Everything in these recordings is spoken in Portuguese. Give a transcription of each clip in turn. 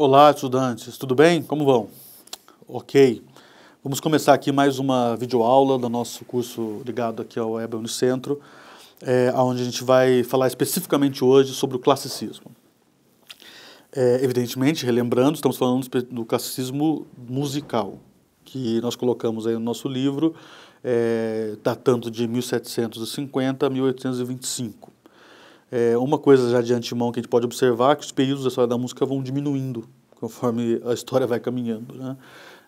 Olá, estudantes, tudo bem? Como vão? Ok. Vamos começar aqui mais uma videoaula do nosso curso ligado aqui ao EBA Unicentro, é, eh, onde a gente vai falar especificamente hoje sobre o classicismo. É, evidentemente, relembrando, estamos falando do classicismo musical, que nós colocamos aí no nosso livro, é, datando de 1750 a 1825. É, uma coisa já de antemão que a gente pode observar é que os períodos da história da música vão diminuindo conforme a história vai caminhando, né?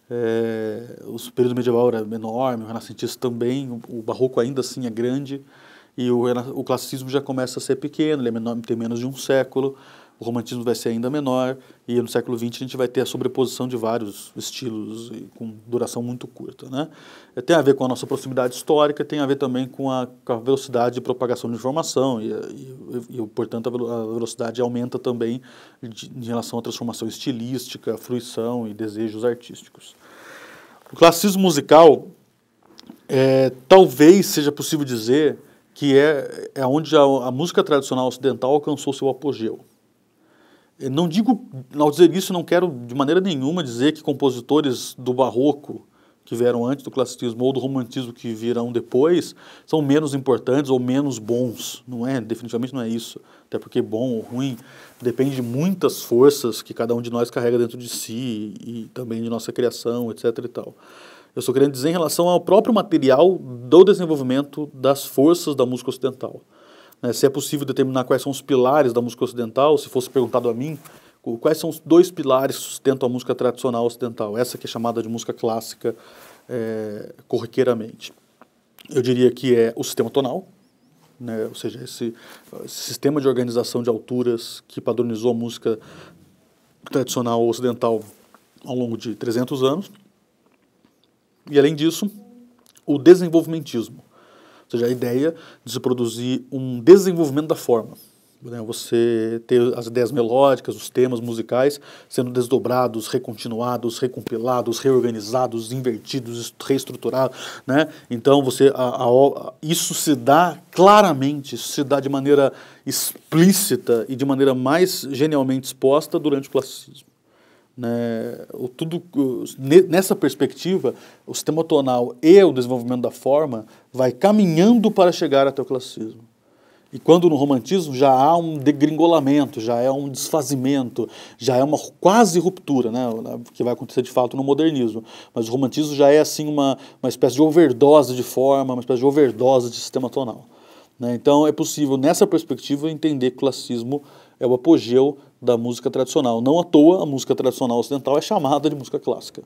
É, o período medieval era enorme, o renascentista também, o, o barroco ainda assim é grande, e o, o classicismo já começa a ser pequeno, ele é menor, tem menos de um século, o romantismo vai ser ainda menor e no século XX a gente vai ter a sobreposição de vários estilos com duração muito curta. Né? É, tem a ver com a nossa proximidade histórica, tem a ver também com a, com a velocidade de propagação de informação e, e, e, portanto, a velocidade aumenta também de, em relação à transformação estilística, fruição e desejos artísticos. O classicismo musical é, talvez seja possível dizer que é, é onde a, a música tradicional ocidental alcançou seu apogeu não digo, ao dizer isso, não quero de maneira nenhuma dizer que compositores do barroco que vieram antes do classicismo ou do romantismo que virão depois são menos importantes ou menos bons. Não é, definitivamente não é isso. Até porque bom ou ruim depende de muitas forças que cada um de nós carrega dentro de si e, também de nossa criação, etc e tal. Eu estou querendo dizer em relação ao próprio material do desenvolvimento das forças da música ocidental. Né? Se é possível determinar quais são os pilares da música ocidental, se fosse perguntado a mim, quais são os dois pilares que sustentam a música tradicional ocidental, essa que é chamada de música clássica é, corriqueiramente. Eu diria que é o sistema tonal, né? ou seja, esse, esse sistema de organização de alturas que padronizou a música tradicional ocidental ao longo de 300 anos. E além disso, o desenvolvimentismo, ou seja, a ideia de se produzir um desenvolvimento da forma. Né? Você ter as ideias melódicas, os temas musicais sendo desdobrados, recontinuados, recompilados, reorganizados, invertidos, reestruturados. Né? Então, você, a, a, isso se dá claramente, isso se dá de maneira explícita e de maneira mais genialmente exposta durante o classicismo. Né, o, tudo, nessa perspectiva, o sistema tonal e o desenvolvimento da forma vai caminhando para chegar até o classicismo. E quando no romantismo já há um degringolamento, já é um desfazimento, já é uma quase ruptura, né, né, que vai acontecer de fato no modernismo. Mas o romantismo já é assim uma, uma espécie de overdose de forma, uma espécie de overdose de sistema tonal. Né? Então é possível, nessa perspectiva, entender que o classicismo é o apogeu da música tradicional. Não à toa, a música tradicional ocidental é chamada de música clássica.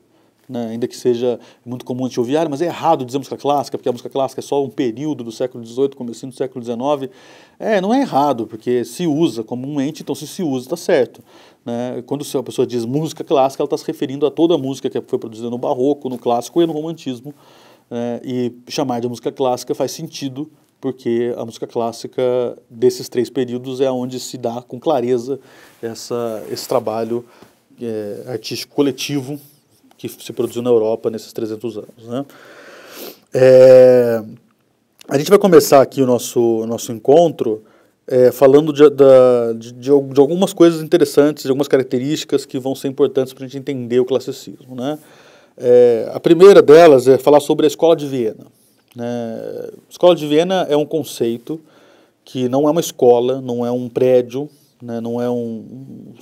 Né? Ainda que seja muito comum a gente ouvir, ah, mas é errado dizer música clássica, porque a música clássica é só um período do século XVIII, comecinho do século XIX. É, não é errado, porque se usa comumente, então se se usa, está certo. Né? Quando a pessoa diz música clássica, ela está se referindo a toda a música que foi produzida no barroco, no clássico e no romantismo. Né? E chamar de música clássica faz sentido porque a música clássica desses três períodos é onde se dá com clareza essa, esse trabalho é, artístico coletivo que se produziu na Europa nesses 300 anos. Né? É, a gente vai começar aqui o nosso, nosso encontro é, falando de, da, de, de, algumas coisas interessantes, de algumas características que vão ser importantes para a gente entender o classicismo. Né? É, a primeira delas é falar sobre a escola de Viena. Né? escola de Viena é um conceito que não é uma escola, não é um prédio, né, não é um,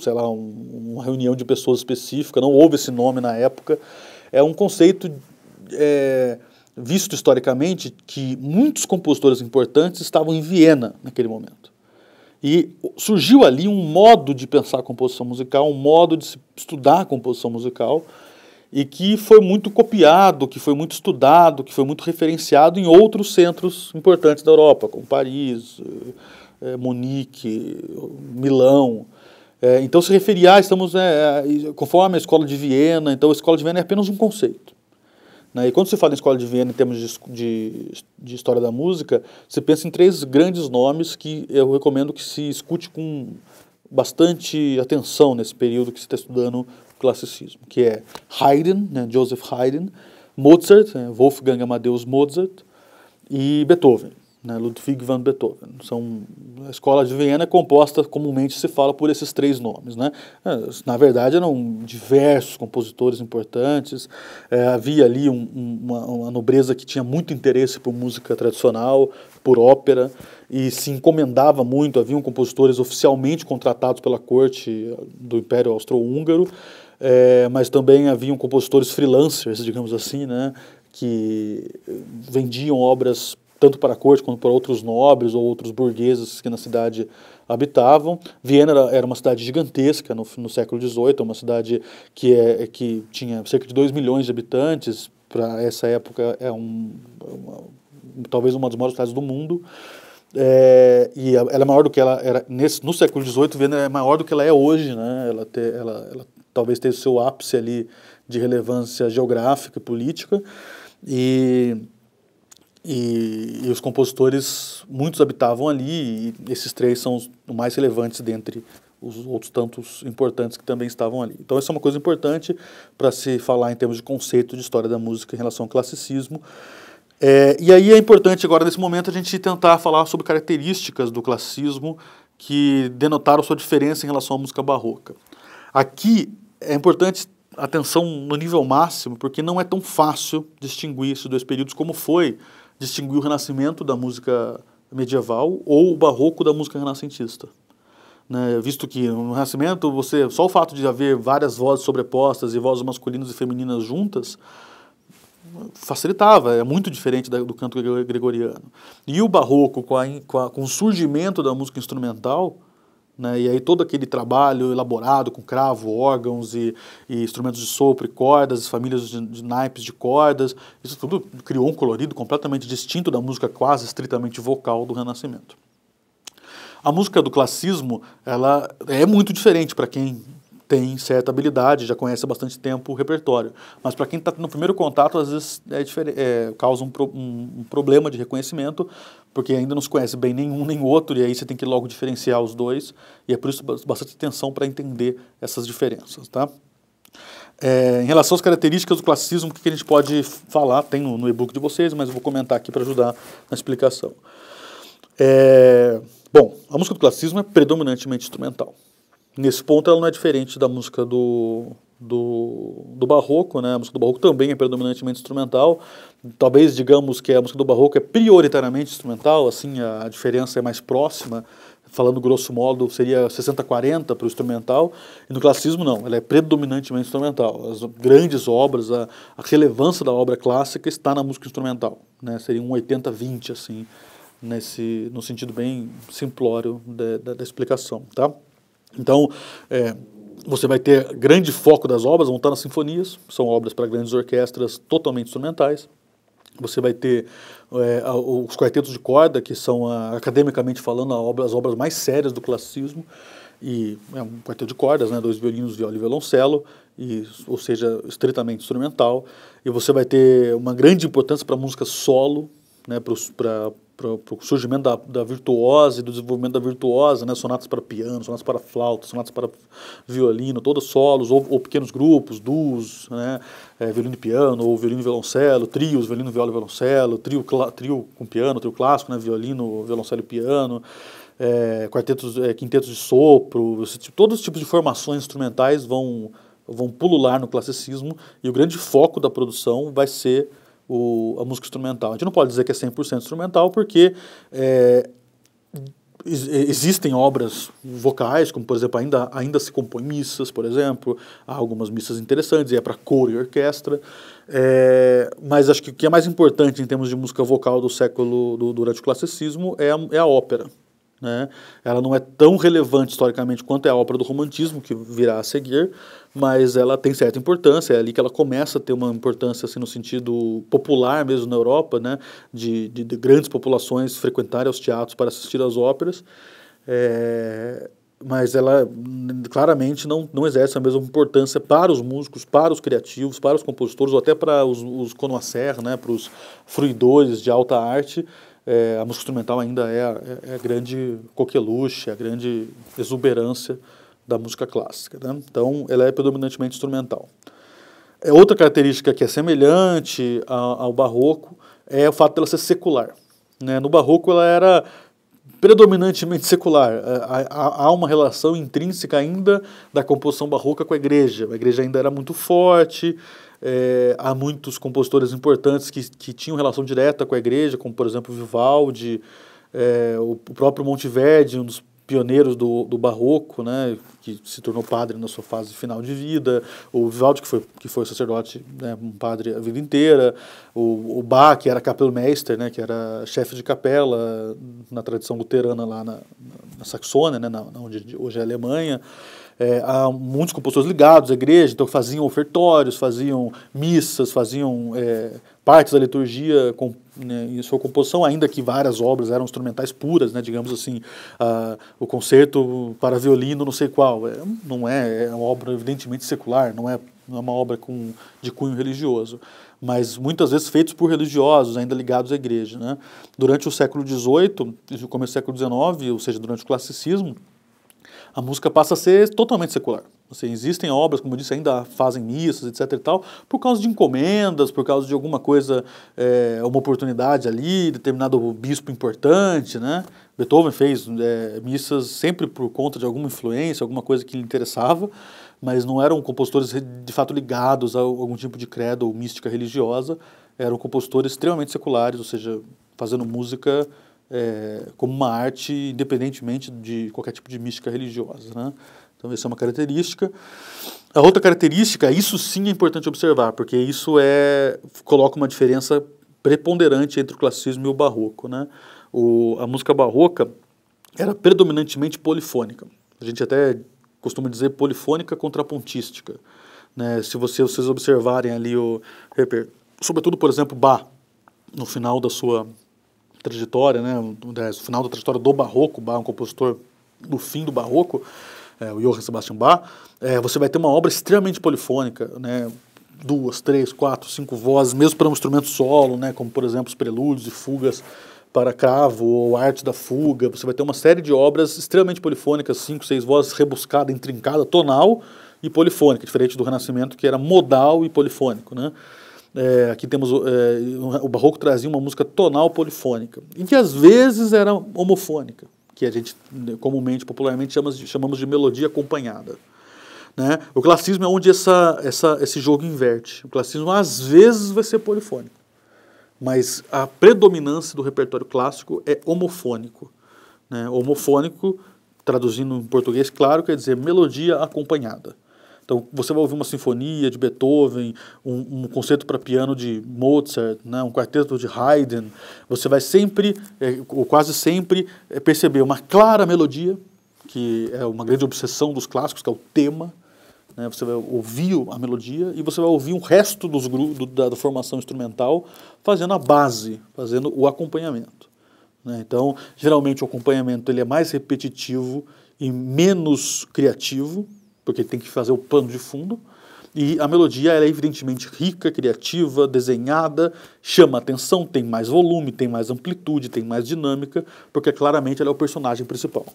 sei lá, um, uma reunião de pessoas específica, não houve esse nome na época. É um conceito é, visto historicamente que muitos compositores importantes estavam em Viena naquele momento. E surgiu ali um modo de pensar composição musical, um modo de se estudar composição musical, e que foi muito copiado, que foi muito estudado, que foi muito referenciado em outros centros importantes da Europa, como Paris, é, Munique, Milão. É, então, se referir a, ah, estamos, é, conforme a escola de Viena, então a escola de Viena é apenas um conceito. Né? E quando se fala em escola de Viena em termos de, de, de história da música, se pensa em três grandes nomes que eu recomendo que se escute com bastante atenção nesse período que se está estudando classicismo, que é Haydn, né, Joseph Haydn, Mozart, né, Wolfgang Amadeus Mozart e Beethoven, né, Ludwig van Beethoven. São a escola de Viena é composta, comumente se fala, por esses três nomes. Né? É, na verdade, eram diversos compositores importantes, é, havia ali um, uma, uma nobreza que tinha muito interesse por música tradicional, por ópera, e se encomendava muito, haviam compositores oficialmente contratados pela corte do Império Austro-Húngaro, é, mas também haviam compositores freelancers, digamos assim, né, que vendiam obras tanto para a corte quanto para outros nobres ou outros burgueses que na cidade habitavam. Viena era, era uma cidade gigantesca no, no século XVIII, uma cidade que, é, que tinha cerca de 2 milhões de habitantes, para essa época é um, uma, talvez uma das maiores cidades do mundo. É, e ela é maior do que ela era nesse, no século XVIII Viena é maior do que ela é hoje né ela, te, ela, ela talvez tenha o seu ápice ali de relevância geográfica e política. E, e, e os compositores, muitos habitavam ali, e esses três são os mais relevantes dentre os outros tantos importantes que também estavam ali. Então, essa é uma coisa importante para se falar em termos de conceito de história da música em relação ao classicismo. É, e aí é importante agora, nesse momento, a gente tentar falar sobre características do classicismo que denotaram sua diferença em relação à música barroca. Aqui é importante atenção no nível máximo, porque não é tão fácil distinguir esses dois períodos como foi distinguir o Renascimento da música medieval ou o Barroco da música renascentista. Né? Visto que no Renascimento, você só o fato de haver várias vozes sobrepostas e vozes masculinas e femininas juntas facilitava, é muito diferente da, do canto gregoriano. E o Barroco, com, a, com, a, com o surgimento da música instrumental, né? E aí todo aquele trabalho elaborado com cravo, órgãos e, e instrumentos de sopro e cordas, famílias de, de, naipes de cordas, isso tudo criou um colorido completamente distinto da música quase estritamente vocal do Renascimento. A música do classicismo ela é muito diferente para quem tem certa habilidade, já conhece há bastante tempo o repertório. Mas para quem está no primeiro contato, às vezes é é, causa um, pro um, um, problema de reconhecimento, porque ainda não se conhece bem nenhum nem outro, e aí você tem que logo diferenciar os dois, e é por isso bastante atenção para entender essas diferenças. Tá? É, em relação às características do classicismo, o que a gente pode falar? Tem no, e-book de vocês, mas eu vou comentar aqui para ajudar na explicação. É, bom, a música do classicismo é predominantemente instrumental. Nesse ponto ela não é diferente da música do, do, do barroco, né? A música do barroco também é predominantemente instrumental. Talvez digamos que a música do barroco é prioritariamente instrumental, assim a diferença é mais próxima. Falando grosso modo, seria 60-40 para o instrumental, e no classicismo não, ela é predominantemente instrumental. As grandes obras, a, a relevância da obra clássica está na música instrumental, né? seria um 80-20, assim, nesse, no sentido bem simplório da, da, da explicação. Tá? Então, é, você vai ter grande foco das obras, vão estar nas sinfonias, são obras para grandes orquestras totalmente instrumentais. Você vai ter é, os quartetos de corda, que são, a, academicamente falando, obra, as obras mais sérias do classicismo. E é um quarteto de cordas, né, dois violinos, viola e violoncelo, e, ou seja, estritamente instrumental. E você vai ter uma grande importância para a música solo, né, para para o surgimento da, da virtuose, do desenvolvimento da virtuosa, né? sonatas para piano, sonatas para flauta, sonatas para violino, todas solos, ou, ou pequenos grupos, duos, né? É, violino e piano, ou violino e violoncelo, trios, violino, viola e violoncelo, trio, trio com piano, trio clássico, né? violino, violoncelo e piano, é, quartetos, é, quintetos de sopro, tipo, todos os tipos de formações instrumentais vão, vão pulular no classicismo e o grande foco da produção vai ser o, a música instrumental. A gente não pode dizer que é 100% instrumental, porque é, é, existem obras vocais, como por exemplo, ainda, ainda se compõem missas, por exemplo, há algumas missas interessantes, e é para coro e orquestra, é, mas acho que o que é mais importante em termos de música vocal do século, do, durante o classicismo, é a, é a ópera. Né? Ela não é tão relevante historicamente quanto é a ópera do romantismo que virá a seguir, mas ela tem certa importância, é ali que ela começa a ter uma importância assim, no sentido popular mesmo na Europa, né? de, de, de grandes populações frequentarem os teatros para assistir às óperas. É, mas ela claramente não, não exerce a mesma importância para os músicos, para os criativos, para os compositores, ou até para os, os conoacer, né, para os fruidores de alta arte, é, a música instrumental ainda é, é, é a grande coqueluche, a grande exuberância da música clássica. Né? Então, ela é predominantemente instrumental. É, outra característica que é semelhante a, ao barroco é o fato dela ser secular. Né? No barroco, ela era predominantemente secular. É, há uma relação intrínseca ainda da composição barroca com a igreja. A igreja ainda era muito forte, é, há muitos compositores importantes que, que tinham relação direta com a igreja, como, por exemplo, Vivaldi, é, o, próprio Monteverdi, um dos pioneiros do, do barroco, né? que se tornou padre na sua fase final de vida, o Vivaldi, que foi, que foi sacerdote, né, um padre a vida inteira, o, o Bach, que era capelmeister, né, que era chefe de capela na tradição luterana lá na, na Saxônia, né, na, onde hoje é a Alemanha. É, há muitos compositores ligados à igreja, então faziam ofertórios, faziam missas, faziam é, partes da liturgia com, né, em sua composição, ainda que várias obras eram instrumentais puras, né, digamos assim, ah, o concerto para violino, não sei qual, tal. É, não é, é uma obra evidentemente secular, não é, não é uma obra com, de cunho religioso, mas muitas vezes feitos por religiosos, ainda ligados à igreja. Né? Durante o século XVIII desde o começo do século XIX, ou seja, durante o classicismo, a música passa a ser totalmente secular. Assim, existem obras, como eu disse, ainda fazem missas, etc. e tal, por causa de encomendas, por causa de alguma coisa, é, uma oportunidade ali, determinado bispo importante, né? Beethoven fez é, missas sempre por conta de alguma influência, alguma coisa que lhe interessava, mas não eram compositores de fato ligados a algum tipo de credo ou mística religiosa, eram compositores extremamente seculares, ou seja, fazendo música é, como uma arte independentemente de qualquer tipo de mística religiosa. Né? Então, essa é uma característica. A outra característica, isso sim é importante observar, porque isso é coloca uma diferença preponderante entre o classicismo e o barroco. Né? O, a música barroca era predominantemente polifônica. A gente até costuma dizer polifônica contrapontística. Né? Se você, vocês observarem ali o sobretudo, por exemplo, Bach, no final da sua trajetória, né, o final da trajetória do Barroco, Bach, é um compositor do fim do Barroco, é, o Johann Sebastian Bach, é, você vai ter uma obra extremamente polifônica, né, duas, três, quatro, cinco vozes, mesmo para um instrumento solo, né, como por exemplo os prelúdios e fugas para cravo ou arte da fuga, você vai ter uma série de obras extremamente polifônicas, cinco, seis vozes rebuscada, intrincada, tonal e polifônica, diferente do Renascimento que era modal e polifônico, né? É, aqui temos é, o barroco trazia uma música tonal polifônica e que às vezes era homofônica, que a gente né, comumente, popularmente chama, chamamos de melodia acompanhada. Né? O classicismo é onde essa, essa, esse jogo inverte. O classicismo às vezes vai ser polifônico, mas a predominância do repertório clássico é homofônico. Né? Homofônico, traduzindo em português, claro, quer dizer melodia acompanhada. Então você vai ouvir uma sinfonia de Beethoven, um, um concerto para piano de Mozart, né, um quarteto de Haydn. Você vai sempre, é, ou quase sempre, é, perceber uma clara melodia, que é uma grande obsessão dos clássicos, que é o tema. Né, você vai ouvir a melodia e você vai ouvir o resto dos do, da, da formação instrumental fazendo a base, fazendo o acompanhamento. Né? Então, geralmente o acompanhamento ele é mais repetitivo e menos criativo porque tem que fazer o pano de fundo. E a melodia é evidentemente rica, criativa, desenhada, chama atenção, tem mais volume, tem mais amplitude, tem mais dinâmica, porque claramente ela é o personagem principal.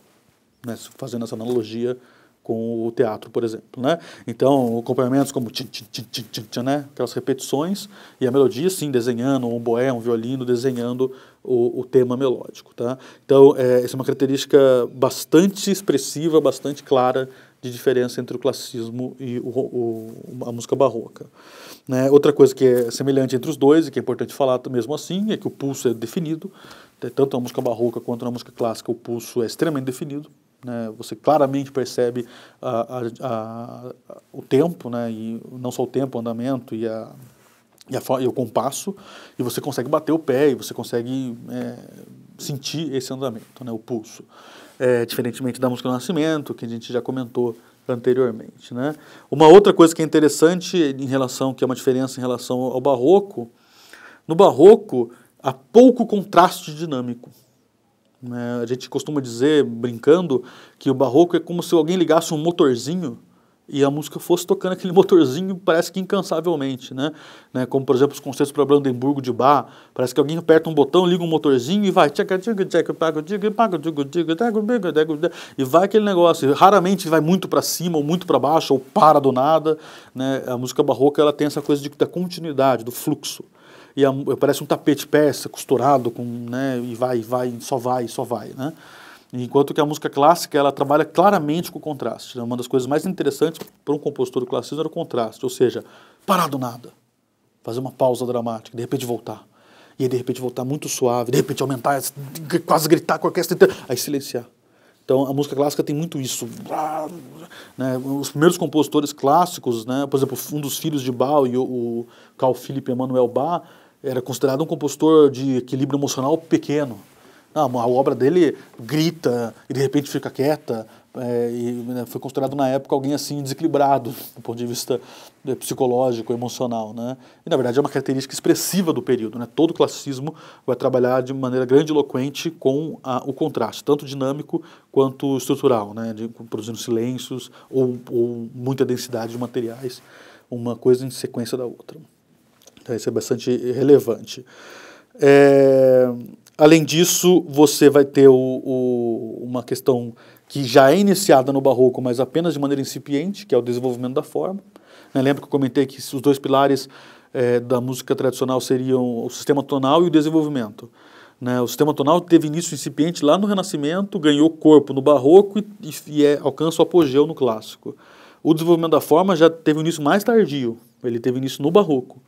Né? Fazendo essa analogia com o teatro, por exemplo, né? Então, acompanhamentos como tchin, tchin, tchin, tchin, né? aquelas repetições e a melodia, sim, desenhando um boé, um violino, desenhando o, o tema melódico, tá? Então, é, essa é uma característica bastante expressiva, bastante clara de diferença entre o classicismo e o, o, a música barroca. Né? Outra coisa que é semelhante entre os dois, e que é importante falar mesmo assim, é que o pulso é definido, né? tanto na música barroca quanto na música clássica, o pulso é extremamente definido. Né? Você claramente percebe a, a, a, o tempo, né? e não só o tempo, o andamento e a, e, e, o compasso, e você consegue bater o pé, e você consegue é, sentir esse andamento, né? o pulso é, diferentemente da música do Nascimento, que a gente já comentou anteriormente. Né? Uma outra coisa que é interessante em relação, que é uma diferença em relação ao barroco, no barroco há pouco contraste dinâmico. Né? A gente costuma dizer, brincando, que o barroco é como se alguém ligasse um motorzinho e a música fosse tocando aquele motorzinho, parece que incansavelmente, né? né? Como, por exemplo, os concertos para Brandenburgo de Bar, parece que alguém aperta um botão, liga um motorzinho e vai... E vai aquele negócio, raramente vai muito para cima ou muito para baixo ou para do nada, né? A música barroca, ela tem essa coisa de, da continuidade, do fluxo. E a, parece um tapete peça costurado com, né, e vai, e vai, só vai, só vai, né? Enquanto que a música clássica, ela trabalha claramente com o contraste. Né? Uma das coisas mais interessantes para um compositor do era o contraste, ou seja, parar do nada, fazer uma pausa dramática, de repente voltar. E aí, de repente, voltar muito suave, de repente aumentar, quase gritar com a orquestra inteira, aí silenciar. Então, a música clássica tem muito isso. Né? Os primeiros compositores clássicos, né? por exemplo, um dos filhos de Bach, o, o Carl Philipp Emanuel Bach, era considerado um compositor de equilíbrio emocional pequeno. Não, a obra dele grita e de repente fica quieta. É, e né, foi considerado na época alguém assim desequilibrado do ponto de vista é, psicológico, emocional, né? E na verdade é uma característica expressiva do período, né? Todo classicismo vai trabalhar de maneira grandiloquente com a, o contraste, tanto dinâmico quanto estrutural, né? De, produzindo silêncios ou, ou muita densidade de materiais, uma coisa em sequência da outra. Então isso é bastante relevante. É, Além disso, você vai ter o, o, uma questão que já é iniciada no Barroco, mas apenas de maneira incipiente, que é o desenvolvimento da forma. Né? Lembra que eu comentei que os dois pilares é, da música tradicional seriam o sistema tonal e o desenvolvimento. Né? O sistema tonal teve início incipiente lá no Renascimento, ganhou corpo no Barroco e, e é, alcança o apogeu no Clássico. O desenvolvimento da forma já teve início mais tardio, ele teve início no Barroco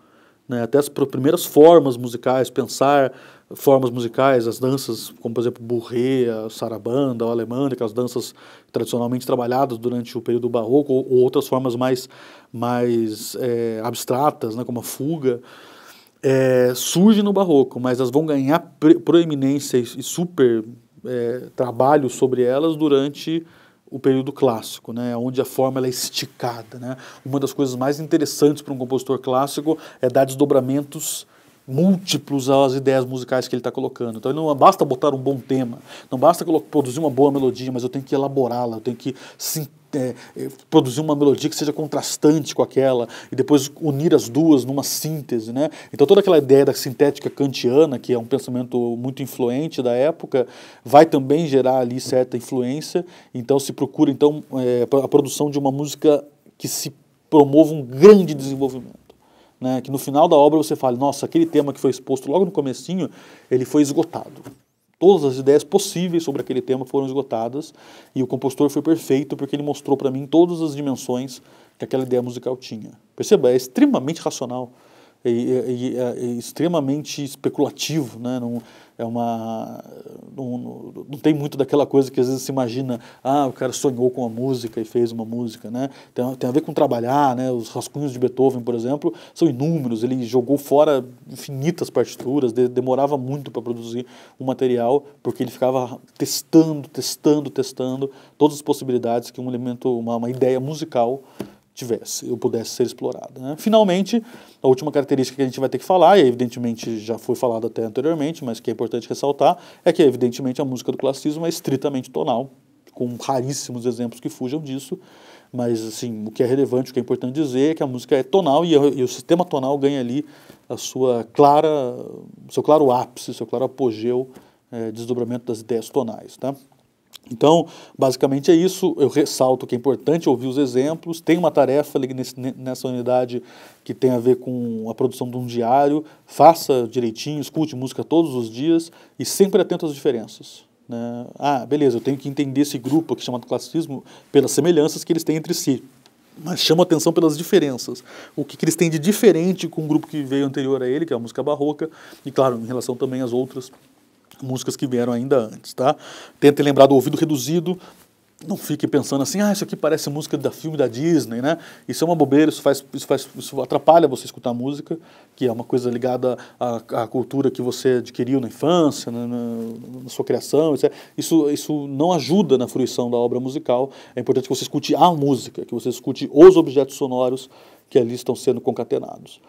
né, até as primeiras formas musicais, pensar formas musicais, as danças, como por exemplo burré, a sarabanda, a alemânica, né, é as danças tradicionalmente trabalhadas durante o período barroco, ou, ou outras formas mais, mais é, abstratas, né, como a fuga, é, surge no barroco, mas elas vão ganhar proeminência e super é, trabalho sobre elas durante o período clássico, né, onde a forma é esticada. Né? Uma das coisas mais interessantes para um compositor clássico é dar desdobramentos múltiplos às ideias musicais que ele está colocando. Então não basta botar um bom tema, não basta produzir uma boa melodia, mas eu tenho que elaborá-la, eu tenho que é, é, produzir uma melodia que seja contrastante com aquela e depois unir as duas numa síntese, né? Então toda aquela ideia da sintética kantiana, que é um pensamento muito influente da época, vai também gerar ali certa influência. Então se procura então é, a produção de uma música que se promova um grande desenvolvimento. Né, que no final da obra você fale, nossa, aquele tema que foi exposto logo no comecinho, ele foi esgotado. Todas as ideias possíveis sobre aquele tema foram esgotadas e o compositor foi perfeito porque ele mostrou para mim todas as dimensões que aquela ideia musical tinha. Perceba, é extremamente racional e, é, é, extremamente especulativo, né? Não, é uma não, não, tem muito daquela coisa que às vezes se imagina ah o cara sonhou com a música e fez uma música né tem, tem a ver com trabalhar né os rascunhos de Beethoven por exemplo são inúmeros ele jogou fora infinitas partituras de, demorava muito para produzir um material porque ele ficava testando testando testando todas as possibilidades que um elemento uma, uma ideia musical tivesse, eu pudesse ser explorada. Né? Finalmente, a última característica que a gente vai ter que falar, e evidentemente já foi falado até anteriormente, mas que é importante ressaltar, é que evidentemente a música do classicismo é estritamente tonal, com raríssimos exemplos que fujam disso, mas assim, o que é relevante, o que é importante dizer é que a música é tonal e, e o sistema tonal ganha ali a sua clara, seu claro ápice, seu claro apogeu, é, desdobramento das ideias tonais, tá? Então, basicamente é isso. Eu ressalto que é importante ouvir os exemplos. Tem uma tarefa nessa unidade que tem a ver com a produção de um diário. Faça direitinho, escute música todos os dias e sempre atento às diferenças. Né? Ah, beleza, eu tenho que entender esse grupo aqui chamado classicismo pelas semelhanças que eles têm entre si. Mas chama atenção pelas diferenças. O que, que eles têm de diferente com o grupo que veio anterior a ele, que é a música barroca, e, claro, em relação também às outras músicas que vieram ainda antes, tá? Tentem lembrar do ouvido reduzido, não fique pensando assim, ah, isso aqui parece música da filme da Disney, né? Isso é uma bobeira, isso faz, isso faz, isso atrapalha você escutar música, que é uma coisa ligada à, à cultura que você adquiriu na infância, na, na, na sua criação, etc. É, isso, isso não ajuda na fruição da obra musical. É importante que você escute a música, que você escute os objetos sonoros que ali estão sendo concatenados.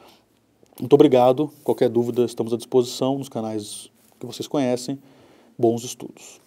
Muito obrigado. Qualquer dúvida, estamos à disposição nos canais que vocês conhecem. Bons estudos.